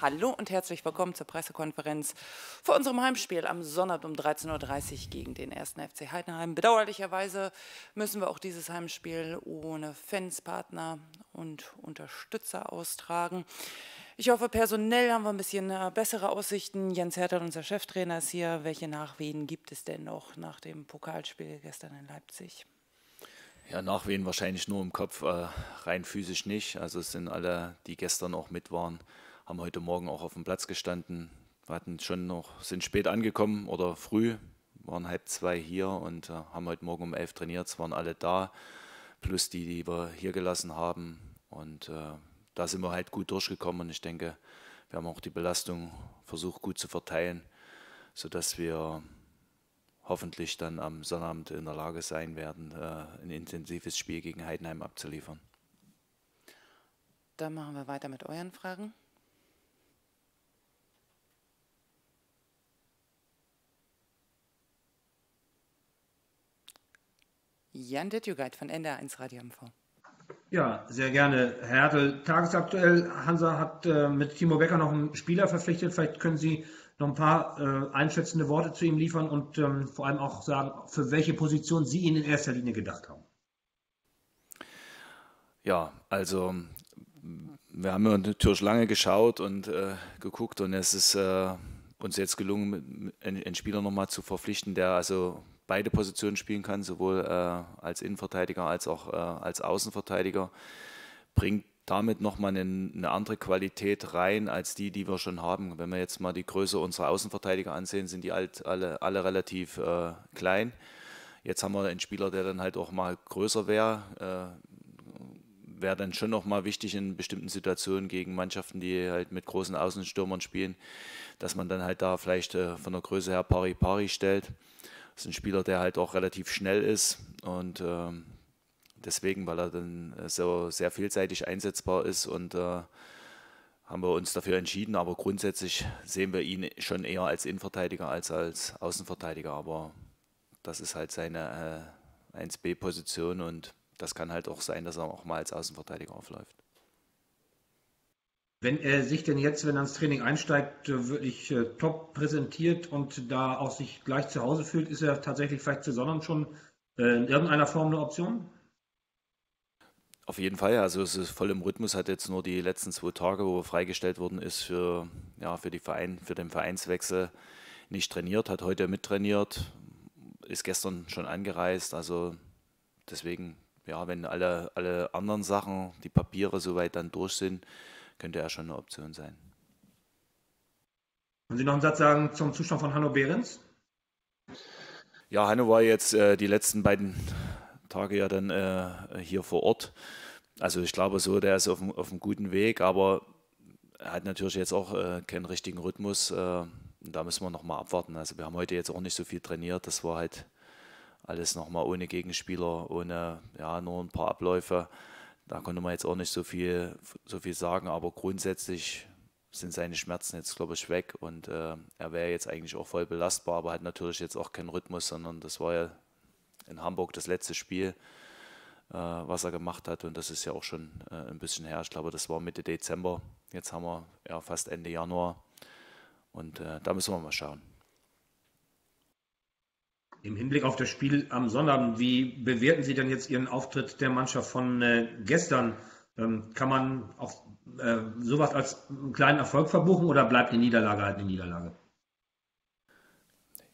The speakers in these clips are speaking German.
Hallo und herzlich willkommen zur Pressekonferenz vor unserem Heimspiel am Sonntag um 13.30 Uhr gegen den 1. FC Heidenheim. Bedauerlicherweise müssen wir auch dieses Heimspiel ohne Fans, Partner und Unterstützer austragen. Ich hoffe, personell haben wir ein bisschen äh, bessere Aussichten. Jens Hertel, unser Cheftrainer, ist hier. Welche Nachwehen gibt es denn noch nach dem Pokalspiel gestern in Leipzig? Ja, Nachwehen wahrscheinlich nur im Kopf, äh, rein physisch nicht. Also es sind alle, die gestern auch mit waren, haben heute Morgen auch auf dem Platz gestanden. Wir hatten schon noch, sind spät angekommen oder früh, waren halb zwei hier und äh, haben heute Morgen um elf trainiert. Es waren alle da, plus die, die wir hier gelassen haben. Und äh, da sind wir halt gut durchgekommen und ich denke, wir haben auch die Belastung versucht gut zu verteilen, sodass wir hoffentlich dann am Sonnabend in der Lage sein werden, äh, ein intensives Spiel gegen Heidenheim abzuliefern. Dann machen wir weiter mit euren Fragen. Jan Detjugait von NDR1 Radio MV. Ja, sehr gerne. Herr Hertel, tagesaktuell, Hansa hat äh, mit Timo Becker noch einen Spieler verpflichtet. Vielleicht können Sie noch ein paar äh, einschätzende Worte zu ihm liefern und ähm, vor allem auch sagen, für welche Position Sie ihn in erster Linie gedacht haben. Ja, also wir haben natürlich lange geschaut und äh, geguckt und es ist äh, uns jetzt gelungen, einen Spieler nochmal zu verpflichten, der also beide Positionen spielen kann, sowohl äh, als Innenverteidiger als auch äh, als Außenverteidiger, bringt damit nochmal eine, eine andere Qualität rein als die, die wir schon haben. Wenn wir jetzt mal die Größe unserer Außenverteidiger ansehen, sind die alt, alle, alle relativ äh, klein. Jetzt haben wir einen Spieler, der dann halt auch mal größer wäre. Äh, wäre dann schon nochmal wichtig in bestimmten Situationen gegen Mannschaften, die halt mit großen Außenstürmern spielen, dass man dann halt da vielleicht äh, von der Größe her pari pari stellt ist ein Spieler, der halt auch relativ schnell ist und ähm, deswegen, weil er dann äh, so sehr vielseitig einsetzbar ist und äh, haben wir uns dafür entschieden. Aber grundsätzlich sehen wir ihn schon eher als Innenverteidiger als als Außenverteidiger. Aber das ist halt seine äh, 1B-Position und das kann halt auch sein, dass er auch mal als Außenverteidiger aufläuft. Wenn er sich denn jetzt, wenn er ins Training einsteigt, äh, wirklich äh, top präsentiert und da auch sich gleich zu Hause fühlt, ist er tatsächlich vielleicht zu Sonnen schon äh, in irgendeiner Form eine Option? Auf jeden Fall, also es ist voll im Rhythmus, hat jetzt nur die letzten zwei Tage, wo er freigestellt worden ist für, ja, für, die Verein, für den Vereinswechsel, nicht trainiert, hat heute mittrainiert, ist gestern schon angereist, also deswegen, ja, wenn alle, alle anderen Sachen, die Papiere soweit dann durch sind, könnte ja schon eine Option sein. Können Sie noch einen Satz sagen zum Zustand von Hanno Behrens? Ja, Hanno war jetzt äh, die letzten beiden Tage ja dann äh, hier vor Ort. Also ich glaube so, der ist auf, auf einem guten Weg, aber er hat natürlich jetzt auch äh, keinen richtigen Rhythmus. Äh, da müssen wir nochmal abwarten. Also wir haben heute jetzt auch nicht so viel trainiert. Das war halt alles nochmal ohne Gegenspieler, ohne ja, nur ein paar Abläufe. Da konnte man jetzt auch nicht so viel, so viel sagen, aber grundsätzlich sind seine Schmerzen jetzt, glaube ich, weg und äh, er wäre jetzt eigentlich auch voll belastbar, aber hat natürlich jetzt auch keinen Rhythmus, sondern das war ja in Hamburg das letzte Spiel, äh, was er gemacht hat und das ist ja auch schon äh, ein bisschen her. Ich glaube, das war Mitte Dezember. Jetzt haben wir ja fast Ende Januar und äh, da müssen wir mal schauen. Im Hinblick auf das Spiel am Sonnabend, wie bewerten Sie denn jetzt Ihren Auftritt der Mannschaft von äh, gestern? Ähm, kann man auch äh, sowas als einen kleinen Erfolg verbuchen oder bleibt eine Niederlage halt eine Niederlage?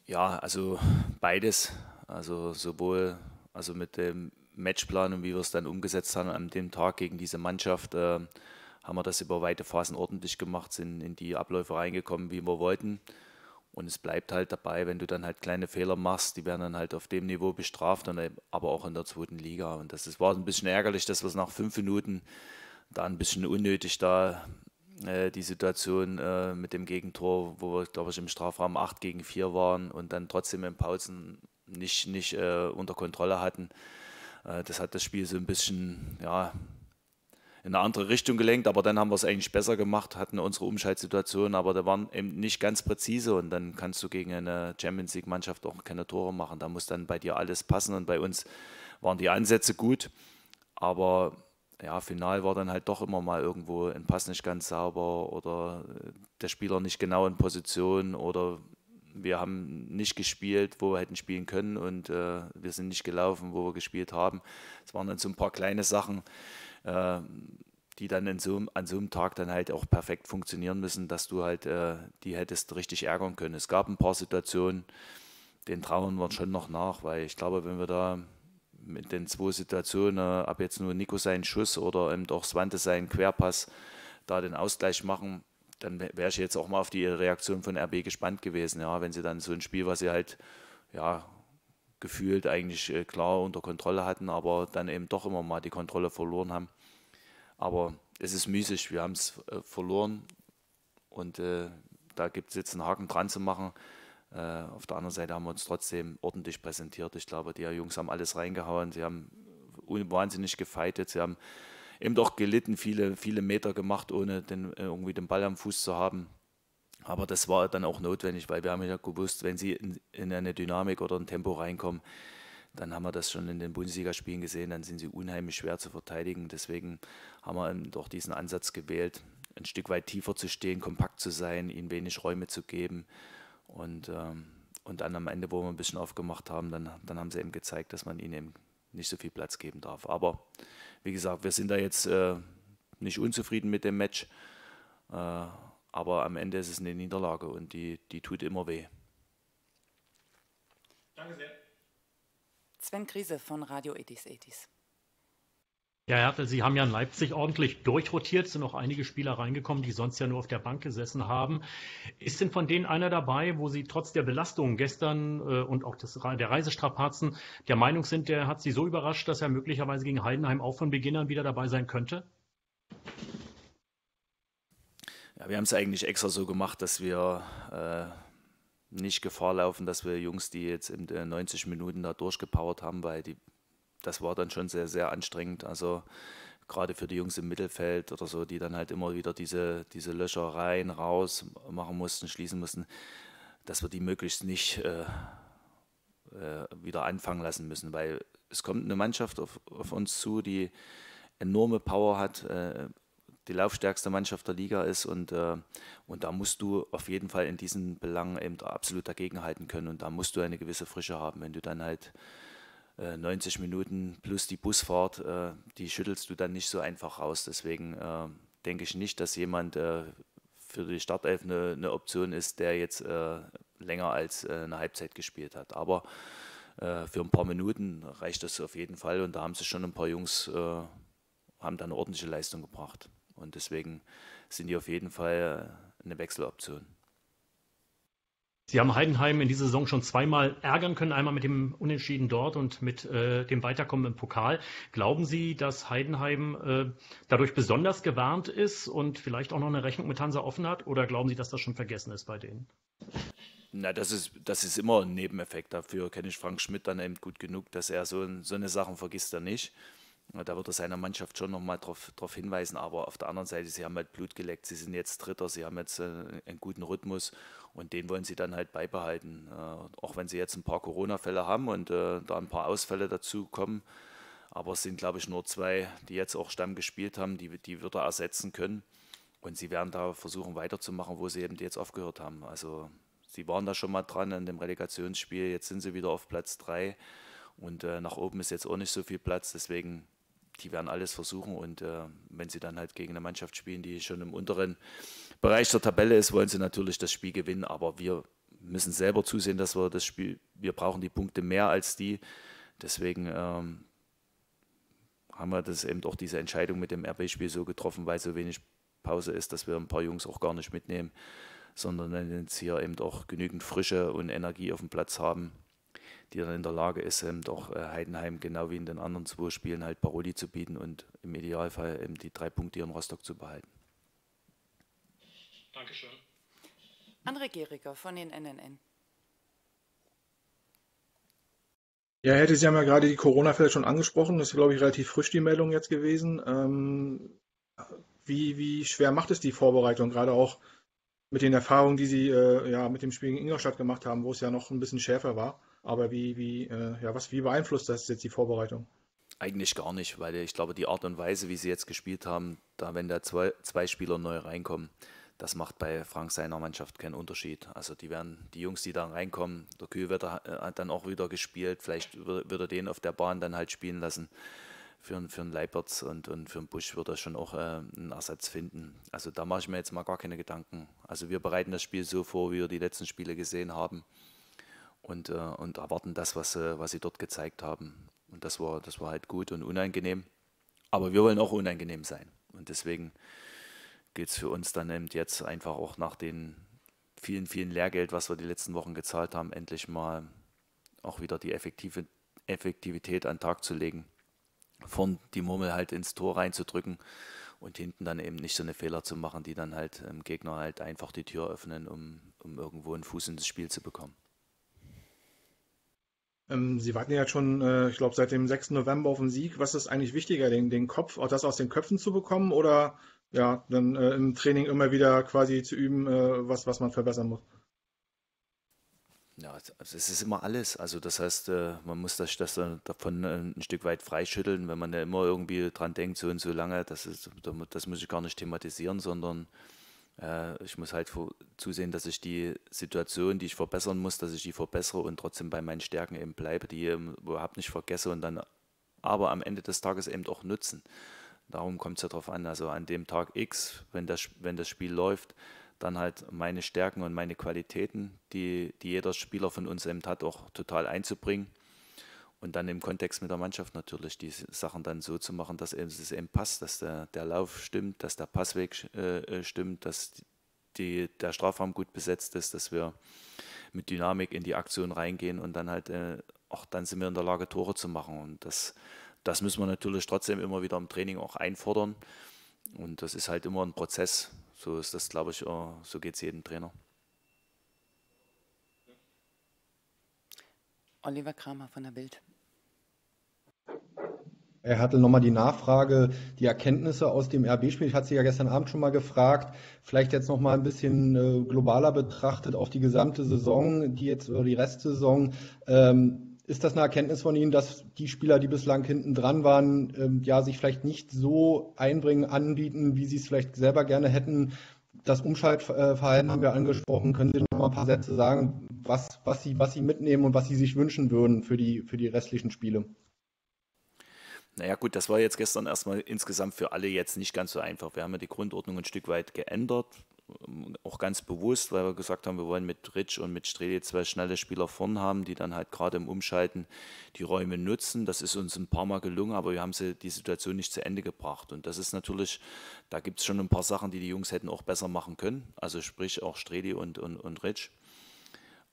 Ja, also beides. Also sowohl also mit dem Matchplan und wie wir es dann umgesetzt haben an dem Tag gegen diese Mannschaft, äh, haben wir das über weite Phasen ordentlich gemacht, sind in die Abläufe reingekommen, wie wir wollten. Und es bleibt halt dabei, wenn du dann halt kleine Fehler machst, die werden dann halt auf dem Niveau bestraft, äh, aber auch in der zweiten Liga. Und das ist, war ein bisschen ärgerlich, dass wir es nach fünf Minuten da ein bisschen unnötig da äh, die Situation äh, mit dem Gegentor, wo wir, glaube ich, im Strafraum 8 gegen 4 waren und dann trotzdem im Pausen nicht, nicht äh, unter Kontrolle hatten. Äh, das hat das Spiel so ein bisschen, ja, in eine andere Richtung gelenkt, aber dann haben wir es eigentlich besser gemacht, hatten unsere Umschaltsituationen, aber da waren eben nicht ganz präzise und dann kannst du gegen eine Champions League Mannschaft auch keine Tore machen. Da muss dann bei dir alles passen und bei uns waren die Ansätze gut, aber ja, final war dann halt doch immer mal irgendwo ein Pass nicht ganz sauber oder äh, der Spieler nicht genau in Position oder wir haben nicht gespielt, wo wir hätten spielen können und äh, wir sind nicht gelaufen, wo wir gespielt haben. Es waren dann so ein paar kleine Sachen, äh, die dann so, an so einem Tag dann halt auch perfekt funktionieren müssen, dass du halt äh, die hättest richtig ärgern können. Es gab ein paar Situationen, den trauern wir schon noch nach, weil ich glaube, wenn wir da mit den zwei Situationen, äh, ab jetzt nur Nico seinen Schuss oder eben doch Swante seinen Querpass, da den Ausgleich machen, dann wäre ich jetzt auch mal auf die Reaktion von RB gespannt gewesen, ja, wenn sie dann so ein Spiel, was sie halt ja, gefühlt eigentlich äh, klar unter Kontrolle hatten, aber dann eben doch immer mal die Kontrolle verloren haben. Aber es ist müßig, wir haben es äh, verloren und äh, da gibt es jetzt einen Haken dran zu machen. auf der anderen Seite haben wir uns trotzdem ordentlich präsentiert. Ich glaube, die Jungs haben alles reingehauen, sie haben wahnsinnig gefeitet, sie haben eben doch gelitten, viele, viele Meter gemacht, ohne den, irgendwie den Ball am Fuß zu haben. Aber das war dann auch notwendig, weil wir haben ja gewusst, wenn sie in, in eine Dynamik oder ein Tempo reinkommen, dann haben wir das schon in den Bundesligaspielen gesehen, dann sind sie unheimlich schwer zu verteidigen. Deswegen haben wir doch diesen Ansatz gewählt, ein Stück weit tiefer zu stehen, kompakt zu sein, ihnen wenig Räume zu geben. Und, ähm, und dann am Ende, wo wir ein bisschen aufgemacht haben, dann, dann haben sie eben gezeigt, dass man ihnen eben nicht so viel Platz geben darf. Aber wie gesagt, wir sind da jetzt äh, nicht unzufrieden mit dem Match. Äh, aber am Ende ist es eine Niederlage und die, die tut immer weh. Danke sehr. Sven Krise von Radio Etis Etis. Ja, Hertel, Sie haben ja in Leipzig ordentlich durchrotiert, sind auch einige Spieler reingekommen, die sonst ja nur auf der Bank gesessen haben. Ist denn von denen einer dabei, wo Sie trotz der Belastungen gestern äh, und auch des, der Reisestrapazen der Meinung sind, der hat Sie so überrascht, dass er möglicherweise gegen Heidenheim auch von Beginn an wieder dabei sein könnte? Ja, wir haben es eigentlich extra so gemacht, dass wir äh, nicht Gefahr laufen, dass wir Jungs, die jetzt in 90 Minuten da durchgepowert haben, weil die, das war dann schon sehr, sehr anstrengend. Also gerade für die Jungs im Mittelfeld oder so, die dann halt immer wieder diese, diese Löcher rein, raus machen mussten, schließen mussten, dass wir die möglichst nicht äh, äh, wieder anfangen lassen müssen, weil es kommt eine Mannschaft auf, auf uns zu, die enorme Power hat, äh, die laufstärkste Mannschaft der Liga ist. Und, äh, und da musst du auf jeden Fall in diesen Belangen eben absolut dagegenhalten können. Und da musst du eine gewisse Frische haben. Wenn du dann halt äh, 90 Minuten plus die Busfahrt, äh, die schüttelst du dann nicht so einfach raus. Deswegen äh, denke ich nicht, dass jemand äh, für die Startelf eine, eine, Option ist, der jetzt äh, länger als eine Halbzeit gespielt hat. Aber für ein paar Minuten reicht das auf jeden Fall. Und da haben sich schon ein paar Jungs, haben dann ordentliche Leistung gebracht. Und deswegen sind die auf jeden Fall äh, eine Wechseloption. Sie haben Heidenheim in dieser Saison schon zweimal ärgern können, einmal mit dem Unentschieden dort und mit äh, dem Weiterkommen im Pokal. Glauben Sie, dass Heidenheim äh, dadurch besonders gewarnt ist und vielleicht auch noch eine Rechnung mit Hansa offen hat? Oder glauben Sie, dass das schon vergessen ist bei denen? Na, das ist, das ist immer ein Nebeneffekt. Dafür kenne ich Frank Schmidt dann eben gut genug, dass er so, so eine Sachen vergisst er nicht da wird er seiner Mannschaft schon nochmal darauf drauf hinweisen. Aber auf der anderen Seite, sie haben halt Blut geleckt, sie sind jetzt Dritter, sie haben jetzt äh, einen guten Rhythmus und den wollen sie dann halt beibehalten. Äh, auch wenn sie jetzt ein paar Corona-Fälle haben und äh, da ein paar Ausfälle dazu kommen. Aber es sind, glaube ich, nur zwei, die jetzt auch Stamm gespielt haben, die, die wird er ersetzen können. Und sie werden da versuchen weiterzumachen, wo sie eben jetzt aufgehört haben. Also sie waren da schon mal dran an dem Relegationsspiel, jetzt sind sie wieder auf Platz drei. und äh, nach oben ist jetzt auch nicht so viel Platz. Deswegen die werden alles versuchen und äh, wenn sie dann halt gegen eine Mannschaft spielen, die schon im unteren Bereich der Tabelle ist, wollen sie natürlich das Spiel gewinnen, aber wir müssen selber zusehen, dass wir das Spiel, wir brauchen die Punkte mehr als die, deswegen ähm, haben wir das eben auch diese Entscheidung mit dem RB-Spiel so getroffen, weil so wenig Pause ist, dass wir ein paar Jungs auch gar nicht mitnehmen, sondern jetzt hier eben auch genügend Frische und Energie auf dem Platz haben, die dann in der Lage ist, eben doch äh, Heidenheim genau wie in den anderen zwei Spielen halt Paroli zu bieten und im Idealfall eben die drei Punkte hier in Rostock zu behalten. Dankeschön. André Geriger von den NNN. Ja, hätte Sie haben ja gerade die Corona-Fälle schon angesprochen. Das ist, glaube ich, relativ frisch die Meldung jetzt gewesen. Ähm, wie, wie schwer macht es die Vorbereitung, gerade auch mit den Erfahrungen, die Sie äh, ja, mit dem Spiel in Ingolstadt gemacht haben, wo es ja noch ein bisschen schärfer war? Aber wie, wie, äh, ja, was, wie beeinflusst das jetzt die Vorbereitung? Eigentlich gar nicht, weil ich glaube, die Art und Weise, wie sie jetzt gespielt haben, da wenn da zwei, zwei Spieler neu reinkommen, das macht bei Frank seiner Mannschaft keinen Unterschied. Also die werden, die Jungs, die da reinkommen, der Kühlwetter äh, hat dann auch wieder gespielt, vielleicht wird er den auf der Bahn dann halt spielen lassen. Für, für einen Leipertz und, und für einen Busch wird er schon auch äh, einen Ersatz finden. Also da mache ich mir jetzt mal gar keine Gedanken. Also wir bereiten das Spiel so vor, wie wir die letzten Spiele gesehen haben und, äh, und erwarten das, was, äh, was sie dort gezeigt haben. Und das war, das war halt gut und unangenehm. Aber wir wollen auch unangenehm sein. Und deswegen geht es für uns dann eben jetzt einfach auch nach den vielen, vielen Lehrgeld, was wir die letzten Wochen gezahlt haben, endlich mal auch wieder die effektive, Effektivität an den Tag zu legen. Vorn die Murmel halt ins Tor reinzudrücken und hinten dann eben nicht so eine Fehler zu machen, die dann halt im ähm, Gegner halt einfach die Tür öffnen, um, um irgendwo einen Fuß ins Spiel zu bekommen. Ähm, Sie warten ja schon, äh, ich glaube, seit dem 6. November auf den Sieg. Was ist eigentlich wichtiger, den, den Kopf, auch das aus den Köpfen zu bekommen oder ja, dann äh, im Training immer wieder quasi zu üben, äh, was, was man verbessern muss? Ja, es also ist immer alles. Also das heißt, äh, man muss das, das äh, davon äh, ein Stück weit freischütteln, wenn man ja immer irgendwie dran denkt, so und so lange, das, ist, das muss ich gar nicht thematisieren, sondern äh, ich muss halt zusehen, dass ich die Situation, die ich verbessern muss, dass ich die verbessere und trotzdem bei meinen Stärken eben bleibe, die eben überhaupt nicht vergesse und dann aber am Ende des Tages eben auch nutzen. Darum kommt es ja darauf an. Also an dem Tag X, wenn das, wenn das Spiel läuft, dann halt meine Stärken und meine Qualitäten, die, die jeder Spieler von uns eben hat, auch total einzubringen und dann im Kontext mit der Mannschaft natürlich die Sachen dann so zu machen, dass es eben passt, dass der, der Lauf stimmt, dass der Passweg äh, äh, stimmt, dass die, der Strafraum gut besetzt ist, dass wir mit Dynamik in die Aktion reingehen und dann halt äh, auch dann sind wir in der Lage, Tore zu machen. Und das, das müssen wir natürlich trotzdem immer wieder im Training auch einfordern. Und das ist halt immer ein Prozess. So ist das, glaube ich, so geht es jedem Trainer. Oliver Kramer von der Bild. Er hatte nochmal die Nachfrage, die Erkenntnisse aus dem RB-Spiel. Ich hatte Sie ja gestern Abend schon mal gefragt, vielleicht jetzt nochmal ein bisschen äh, globaler betrachtet auf die gesamte Saison, die jetzt oder die Restsaison. Ähm, ist das eine Erkenntnis von Ihnen, dass die Spieler, die bislang hinten dran waren, ähm, ja, sich vielleicht nicht so einbringen, anbieten, wie sie es vielleicht selber gerne hätten? Das Umschaltverhalten haben wir angesprochen. Können Sie noch mal ein paar Sätze sagen, was, was, sie, was Sie mitnehmen und was Sie sich wünschen würden für die, für die restlichen Spiele? Naja gut, das war jetzt gestern erstmal insgesamt für alle jetzt nicht ganz so einfach. Wir haben ja die Grundordnung ein Stück weit geändert, ähm, auch ganz bewusst, weil wir gesagt haben, wir wollen mit Ritsch und mit Streli zwei schnelle Spieler vorn haben, die dann halt gerade im Umschalten die Räume nutzen. Das ist uns ein paar Mal gelungen, aber wir haben sie die Situation nicht zu Ende gebracht. Und das ist natürlich, da gibt es schon ein paar Sachen, die die Jungs hätten auch besser machen können. Also sprich auch Streli und, und, und Ritsch.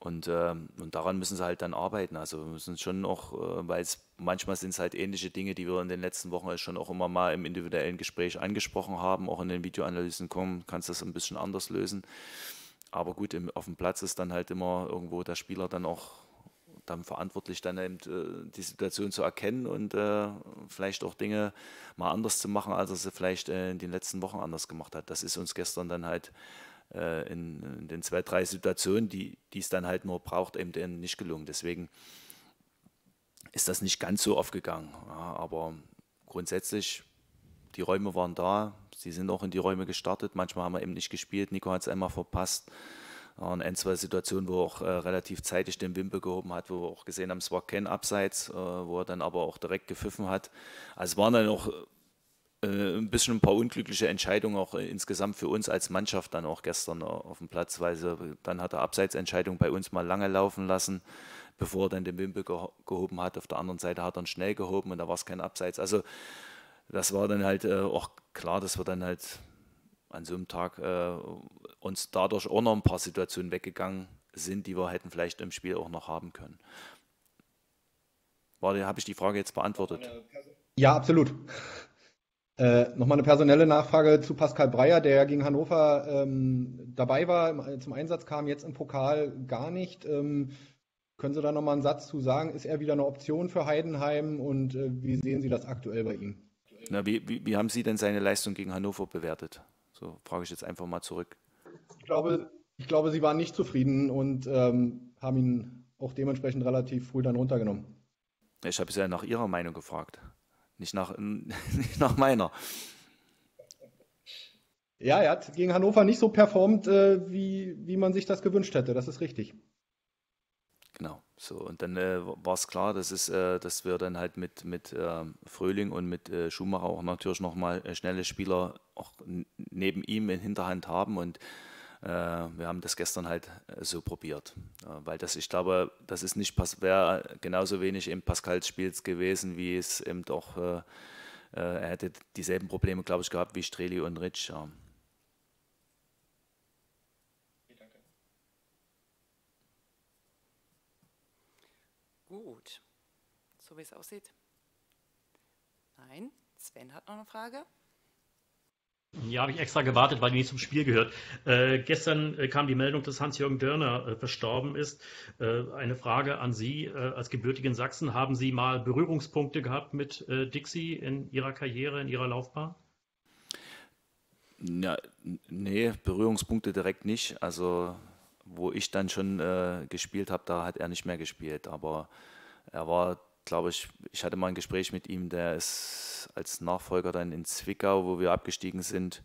Und, ähm, und daran müssen sie halt dann arbeiten. Also wir müssen schon auch, äh, weil es manchmal sind es halt ähnliche Dinge, die wir in den letzten Wochen halt schon auch immer mal im individuellen Gespräch angesprochen haben, auch in den Videoanalysen kommen, kannst das ein bisschen anders lösen. Aber gut, im, auf dem Platz ist dann halt immer irgendwo der Spieler dann auch dann verantwortlich, dann eben äh, die Situation zu erkennen und äh, vielleicht auch Dinge mal anders zu machen, als er sie vielleicht äh, in den letzten Wochen anders gemacht hat. Das ist uns gestern dann halt äh, in, in, den zwei, drei Situationen, die es dann halt nur braucht, eben denen nicht gelungen. Deswegen ist das nicht ganz so aufgegangen. Ja, aber grundsätzlich, die Räume waren da, sie sind auch in die Räume gestartet. Manchmal haben wir eben nicht gespielt. Nico hat es einmal verpasst. Und ein, zwei Situationen, wo er auch äh, relativ zeitig den Wimpel gehoben hat, wo wir auch gesehen haben, es war kein Abseits, äh, wo er dann aber auch direkt gepfiffen hat. Also es waren dann auch äh, ein bisschen ein paar unglückliche Entscheidungen auch äh, insgesamt für uns als Mannschaft dann auch gestern äh, auf dem Platz, weil sie, dann hat er Abseitsentscheidung bei uns mal lange laufen lassen, bevor er dann den Wimpel gehoben hat. Auf der anderen Seite hat er ihn schnell gehoben und da war es kein Abseits. Also das war dann halt auch klar, dass wir dann halt an so einem Tag äh, uns dadurch auch noch ein paar Situationen weggegangen sind, die wir hätten vielleicht im Spiel auch noch haben können. Habe ich die Frage jetzt beantwortet? Ja, absolut. Äh, Nochmal eine personelle Nachfrage zu Pascal Breyer, der gegen Hannover ähm, dabei war, äh, zum Einsatz kam, jetzt im Pokal gar nicht. Ähm, können Sie da nochmal einen Satz zu sagen? Ist er wieder eine Option für Heidenheim und äh, wie sehen Sie das aktuell bei ihm? Na, wie, wie, wie, haben Sie denn seine Leistung gegen Hannover bewertet? So frage ich jetzt einfach mal zurück. Ich glaube, ich glaube Sie waren nicht zufrieden und ähm, haben ihn auch dementsprechend relativ früh dann runtergenommen. Ich habe Sie ja nach Ihrer Meinung gefragt. Nicht nach, nicht nach meiner. Ja, er hat gegen Hannover nicht so performt, äh, wie, wie man sich das gewünscht hätte. Das ist richtig. Genau. So, und dann äh, war es klar, dass, es, äh, dass wir dann halt mit, mit äh, Fröhling und mit äh, Schumacher auch natürlich nochmal äh, schnelle Spieler auch neben ihm in Hinterhand haben. Und äh, wir haben das gestern halt äh, so probiert. Äh, weil das, ich glaube, das ist nicht wäre genauso wenig im Pascals Spiel gewesen, wie es eben doch, äh, er hätte dieselben Probleme, glaube ich, gehabt wie Streli und Ritsch. Ja. Gut, so wie es aussieht. Nein, Sven hat noch eine Frage. Ja, habe ich extra gewartet, weil die nicht zum Spiel gehört. Äh, gestern äh, kam die Meldung, dass Hans-Jürgen Dörner äh, verstorben ist. Äh, eine Frage an Sie äh, als gebürtigen Sachsen. Haben Sie mal Berührungspunkte gehabt mit äh, Dixie in Ihrer Karriere, in Ihrer Laufbahn? Ja, nee, Berührungspunkte direkt nicht. Also wo ich dann schon gespielt habe, da hat er nicht mehr gespielt. Aber er war glaube ich, ich hatte mal ein Gespräch mit ihm, der ist als Nachfolger dann in Zwickau, wo wir abgestiegen sind.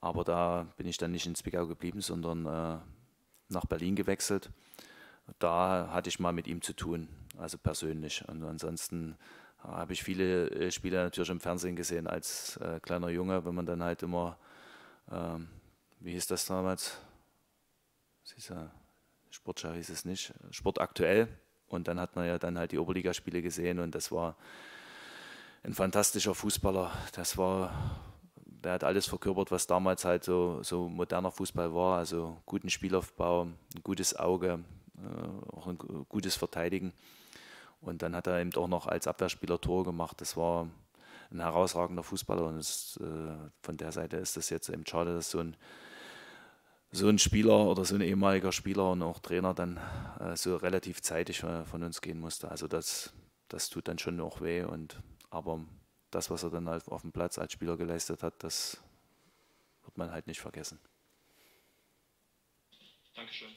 Aber da bin ich dann nicht in Zwickau geblieben, sondern äh, nach Berlin gewechselt. Da hatte ich mal mit ihm zu tun, also persönlich. Und ansonsten habe ich viele äh, Spiele natürlich im Fernsehen gesehen als äh, kleiner Junge, wenn man dann halt immer, ähm, wie hieß das damals? Sportschau hieß es nicht, Sport aktuell und dann hat man ja dann halt die Oberligaspiele gesehen und das war ein fantastischer Fußballer. Das war, der hat alles verkörpert, was damals halt so, so moderner Fußball war. Also guten Spielaufbau, ein gutes Auge, äh, auch ein gutes Verteidigen. Und dann hat er eben auch noch als Abwehrspieler Tore gemacht. Das war ein herausragender Fußballer und es, äh, von der Seite ist das jetzt eben schade, dass so ein so ein Spieler oder so ein ehemaliger Spieler und auch Trainer dann äh, so relativ zeitig äh, von uns gehen musste. Also das, das tut dann schon auch weh. Und, aber das, was er dann halt auf dem Platz als Spieler geleistet hat, das wird man halt nicht vergessen. Dankeschön.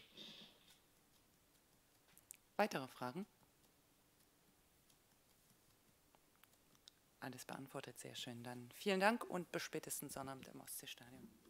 Weitere Fragen? Alles beantwortet, sehr schön. Dann vielen Dank und bis spätestens Sonnabend im Ostseestadion.